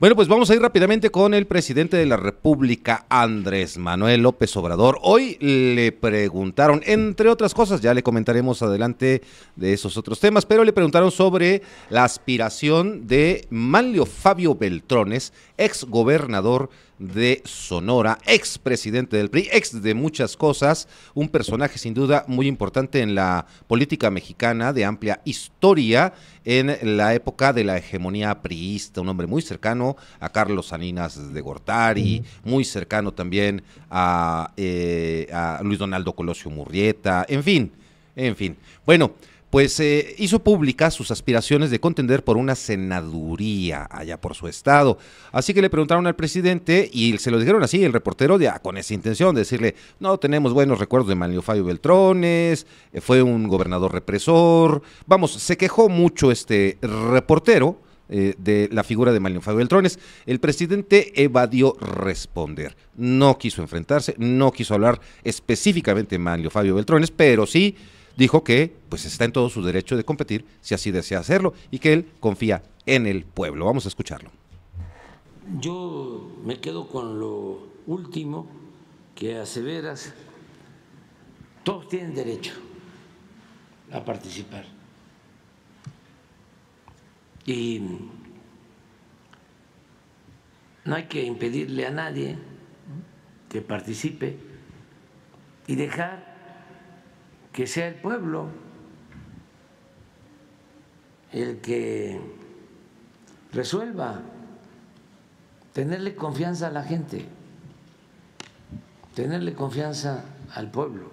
Bueno, pues vamos a ir rápidamente con el presidente de la República, Andrés Manuel López Obrador. Hoy le preguntaron, entre otras cosas, ya le comentaremos adelante de esos otros temas, pero le preguntaron sobre la aspiración de Manlio Fabio Beltrones, ex gobernador de Sonora, ex presidente del PRI, ex de muchas cosas, un personaje sin duda muy importante en la política mexicana de amplia historia en la época de la hegemonía priista, un hombre muy cercano a Carlos Salinas de Gortari, muy cercano también a, eh, a Luis Donaldo Colosio Murrieta, en fin, en fin. Bueno, pues eh, hizo públicas sus aspiraciones de contender por una senaduría allá por su estado. Así que le preguntaron al presidente y se lo dijeron así, el reportero, ya ah, con esa intención de decirle, no tenemos buenos recuerdos de Manlio Fabio Beltrones, eh, fue un gobernador represor. Vamos, se quejó mucho este reportero eh, de la figura de Manlio Fabio Beltrones. El presidente evadió responder, no quiso enfrentarse, no quiso hablar específicamente de Manlio Fabio Beltrones, pero sí dijo que pues está en todo su derecho de competir si así desea hacerlo y que él confía en el pueblo. Vamos a escucharlo. Yo me quedo con lo último que aseveras. Todos tienen derecho a participar. Y no hay que impedirle a nadie que participe y dejar que sea el pueblo el que resuelva, tenerle confianza a la gente, tenerle confianza al pueblo.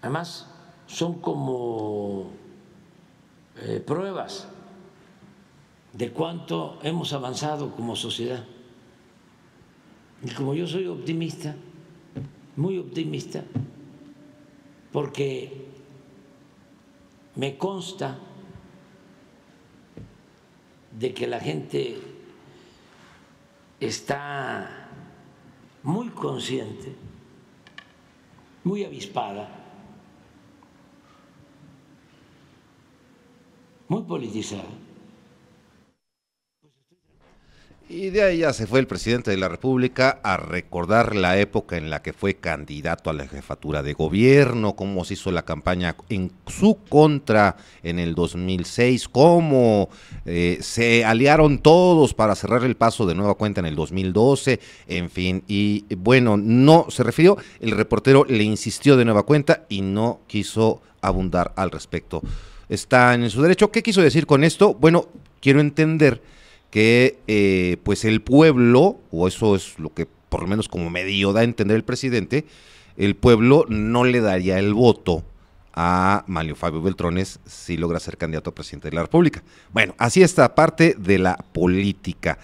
Además, son como eh, pruebas de cuánto hemos avanzado como sociedad. Y como yo soy optimista, muy optimista, porque me consta de que la gente está muy consciente, muy avispada, muy politizada. Y de ahí ya se fue el presidente de la República a recordar la época en la que fue candidato a la jefatura de gobierno, cómo se hizo la campaña en su contra en el 2006, cómo eh, se aliaron todos para cerrar el paso de nueva cuenta en el 2012, en fin. Y bueno, no se refirió, el reportero le insistió de nueva cuenta y no quiso abundar al respecto. Está en su derecho. ¿Qué quiso decir con esto? Bueno, quiero entender que eh, pues el pueblo, o eso es lo que por lo menos como medio da a entender el presidente, el pueblo no le daría el voto a Mario Fabio Beltrones si logra ser candidato a presidente de la República. Bueno, así está parte de la política.